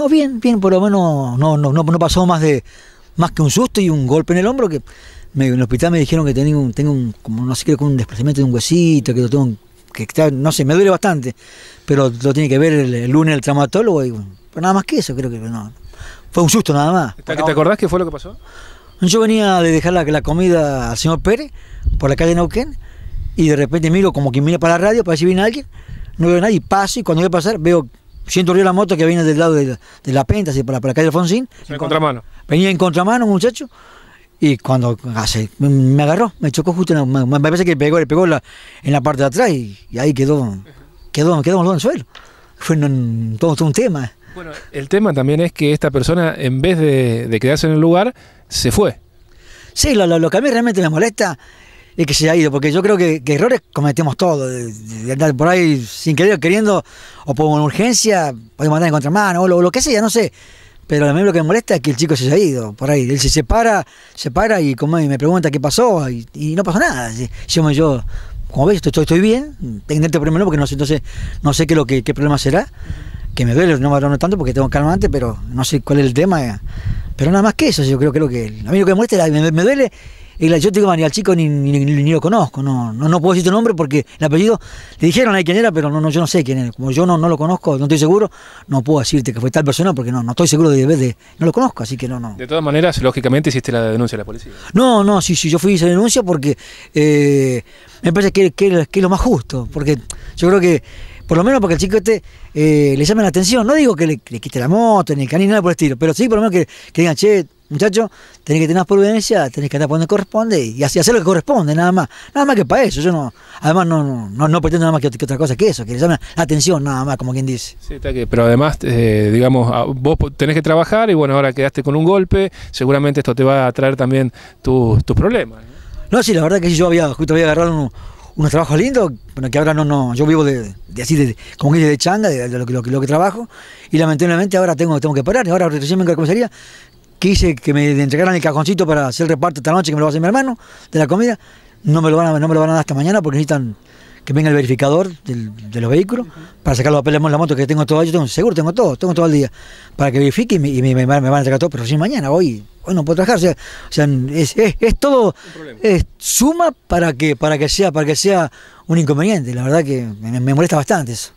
No, bien, bien, por lo menos no, no, no, pasó más de más que un susto y un golpe en el hombro que me, en el hospital me dijeron que tenía un, tengo un, como no sé qué, un desplazamiento de un huesito, que lo tengo, que está, no sé, me duele bastante, pero lo tiene que ver el, lunes el traumatólogo, y, pero nada más que eso, creo que no. Fue un susto nada más. ¿Te, acordás qué fue lo que pasó? Yo venía de dejar la, la comida al señor Pérez por la calle Nauquén, y de repente miro como que mira para la radio para ver si viene alguien, no veo a nadie, paso y cuando voy a pasar veo Siento río la moto que viene del lado de, la penta, así, para, para la calle Alfonsín. En contramano. Venía en contramano, muchacho. Y cuando me agarró, me chocó justo, en la, me, parece que pegó, le pegó en la parte de atrás y, ahí quedó, quedó, quedó en el suelo. Fue todo, un tema. Bueno, el tema también es que esta persona, en vez de, quedarse en el lugar, se fue. Sí, lo que a mí realmente me molesta que se ha ido, porque yo creo que, errores cometemos todos, de, andar por ahí sin querer queriendo, o por una urgencia, podemos andar en contra mano o lo, que sea, no sé. Pero a mí lo que me molesta es que el chico se haya ido por ahí. Él se separa, se para y, como, me pregunta qué pasó y, no pasó nada. Yo, como veis, estoy, estoy bien, tendré problema porque no sé, entonces no sé qué, lo problema será. Que me duele, no me no tanto porque tengo antes, pero no sé cuál es el tema. Eh. Pero nada más que eso, yo creo, que a mí lo que me molesta, me, me duele yo yo digo, y al chico ni, ni, ni, lo conozco, no, no, no puedo decir tu nombre porque el apellido le dijeron ahí quién era, pero no, no, yo no sé quién era. Como yo no, no lo conozco, no estoy seguro, no puedo decirte que fue tal persona porque no, no estoy seguro de, de, no lo conozco, así que no, no. De todas maneras, lógicamente hiciste la denuncia a la policía. No, no, sí, sí, yo fui a esa denuncia porque eh, me parece que, que, es lo más justo, porque yo creo que por lo menos porque el chico este eh, le llame la atención. No digo que le, quite la moto, ni el ni nada por el estilo, pero sí por lo menos que, que digan, che, muchacho, tenés que tener prudencia, tenés que andar por donde corresponde y hacer lo que corresponde, nada más. Nada más que para eso. Yo no, además no, no, no, pretendo nada más que, otra cosa que eso, que le llamen la atención, nada más, como quien dice. Sí, está que, pero además, eh, digamos, vos tenés que trabajar y bueno, ahora quedaste con un golpe, seguramente esto te va a traer también tus problemas. ¿no? sí, la verdad que yo había, justo había agarrado unos trabajos lindos, bueno, que ahora no, no, yo vivo de, de así, de, como que de changa, de, lo, que trabajo, y lamentablemente ahora tengo, tengo que parar, y ahora recién me encargo quise que me entregaran el cajoncito para hacer el reparto esta noche que me lo va a hacer mi hermano de la comida, no me lo van a, no me van a dar hasta mañana porque necesitan que venga el verificador de los vehículos para sacar los papeles de la moto que tengo todo, yo tengo seguro, tengo todo, tengo todo el día, para que verifique y me, me, van a entregar todo, pero sin mañana, hoy, hoy no puedo trabajar, o sea, es, todo, suma para que, para que sea, para que sea un inconveniente, la verdad que me, me molesta bastante eso.